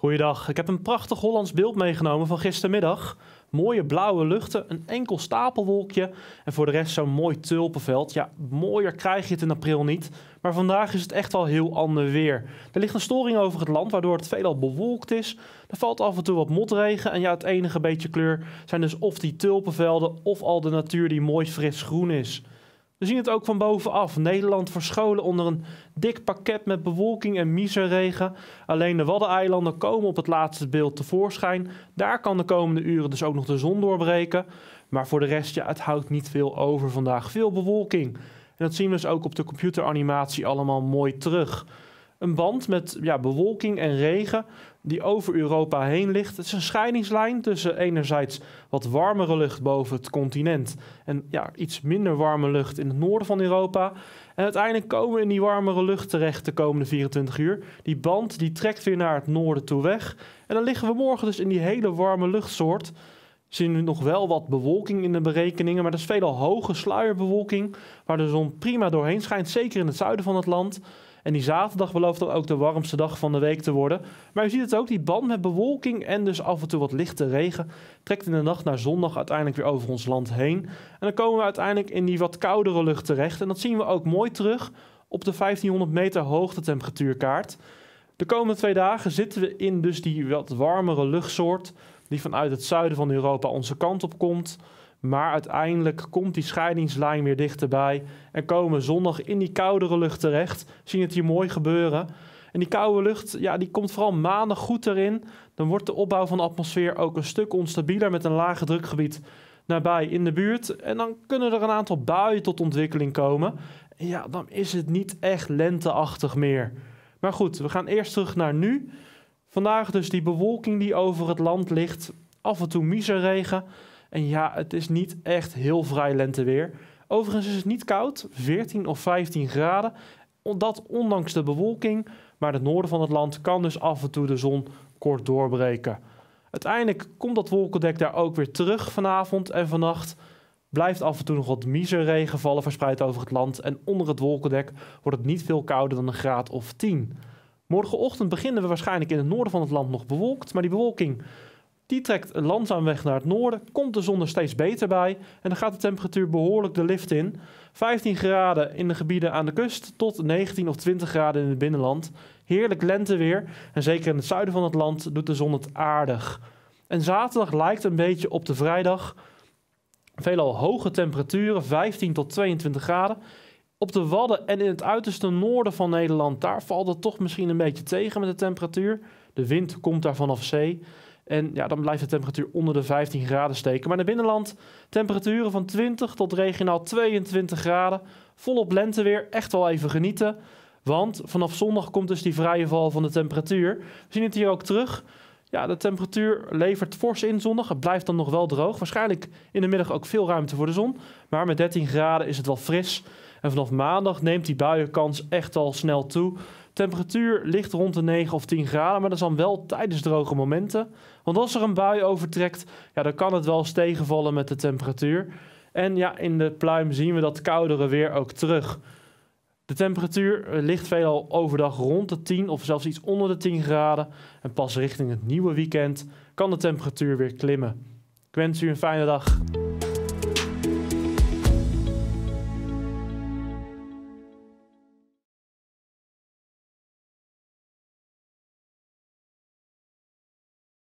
Goeiedag, ik heb een prachtig Hollands beeld meegenomen van gistermiddag. Mooie blauwe luchten, een enkel stapelwolkje en voor de rest zo'n mooi tulpenveld. Ja, mooier krijg je het in april niet, maar vandaag is het echt wel heel ander weer. Er ligt een storing over het land waardoor het veelal bewolkt is. Er valt af en toe wat motregen en ja, het enige beetje kleur zijn dus of die tulpenvelden of al de natuur die mooi fris groen is. We zien het ook van bovenaf. Nederland verscholen onder een dik pakket met bewolking en miserregen. Alleen de Waddeneilanden komen op het laatste beeld tevoorschijn. Daar kan de komende uren dus ook nog de zon doorbreken. Maar voor de rest, ja, het houdt niet veel over vandaag. Veel bewolking. En dat zien we dus ook op de computeranimatie allemaal mooi terug. Een band met ja, bewolking en regen die over Europa heen ligt. Het is een scheidingslijn tussen enerzijds wat warmere lucht boven het continent en ja, iets minder warme lucht in het noorden van Europa. En uiteindelijk komen we in die warmere lucht terecht de komende 24 uur. Die band die trekt weer naar het noorden toe weg. En dan liggen we morgen dus in die hele warme luchtsoort zien nu nog wel wat bewolking in de berekeningen, maar dat is veelal hoge sluierbewolking, waar de zon prima doorheen schijnt, zeker in het zuiden van het land. En die zaterdag belooft dan ook de warmste dag van de week te worden. Maar u ziet het ook, die band met bewolking en dus af en toe wat lichte regen trekt in de nacht naar zondag uiteindelijk weer over ons land heen. En dan komen we uiteindelijk in die wat koudere lucht terecht. En dat zien we ook mooi terug op de 1500 meter hoogtetemperatuurkaart. De komende twee dagen zitten we in dus die wat warmere luchtsoort die vanuit het zuiden van Europa onze kant op komt. Maar uiteindelijk komt die scheidingslijn weer dichterbij en komen zondag in die koudere lucht terecht. Zien het hier mooi gebeuren. En die koude lucht, ja, die komt vooral maandag goed erin. Dan wordt de opbouw van de atmosfeer ook een stuk onstabieler met een lage drukgebied nabij in de buurt. En dan kunnen er een aantal buien tot ontwikkeling komen. En ja, dan is het niet echt lenteachtig meer. Maar goed, we gaan eerst terug naar nu. Vandaag dus die bewolking die over het land ligt. Af en toe regen. En ja, het is niet echt heel vrij lenteweer. Overigens is het niet koud, 14 of 15 graden. Dat ondanks de bewolking, maar het noorden van het land kan dus af en toe de zon kort doorbreken. Uiteindelijk komt dat wolkendek daar ook weer terug vanavond en vannacht. Blijft af en toe nog wat regen vallen verspreid over het land en onder het wolkendek wordt het niet veel kouder dan een graad of 10. Morgenochtend beginnen we waarschijnlijk in het noorden van het land nog bewolkt, maar die bewolking die trekt langzaam weg naar het noorden, komt de zon er steeds beter bij en dan gaat de temperatuur behoorlijk de lift in. 15 graden in de gebieden aan de kust tot 19 of 20 graden in het binnenland. Heerlijk lenteweer en zeker in het zuiden van het land doet de zon het aardig. En zaterdag lijkt een beetje op de vrijdag. Veelal hoge temperaturen, 15 tot 22 graden. Op de Wadden en in het uiterste noorden van Nederland, daar valt het toch misschien een beetje tegen met de temperatuur. De wind komt daar vanaf zee. En ja, dan blijft de temperatuur onder de 15 graden steken. Maar in het binnenland temperaturen van 20 tot regionaal 22 graden. Volop lente weer, echt wel even genieten. Want vanaf zondag komt dus die vrije val van de temperatuur. We zien het hier ook terug. Ja, de temperatuur levert fors in zondag. Het blijft dan nog wel droog. Waarschijnlijk in de middag ook veel ruimte voor de zon. Maar met 13 graden is het wel fris. En vanaf maandag neemt die buienkans echt al snel toe. Temperatuur ligt rond de 9 of 10 graden, maar dat is dan wel tijdens droge momenten. Want als er een bui overtrekt, ja, dan kan het wel eens tegenvallen met de temperatuur. En ja, in de pluim zien we dat koudere weer ook terug. De temperatuur eh, ligt veelal overdag rond de 10 of zelfs iets onder de 10 graden. En pas richting het nieuwe weekend kan de temperatuur weer klimmen. Ik wens u een fijne dag.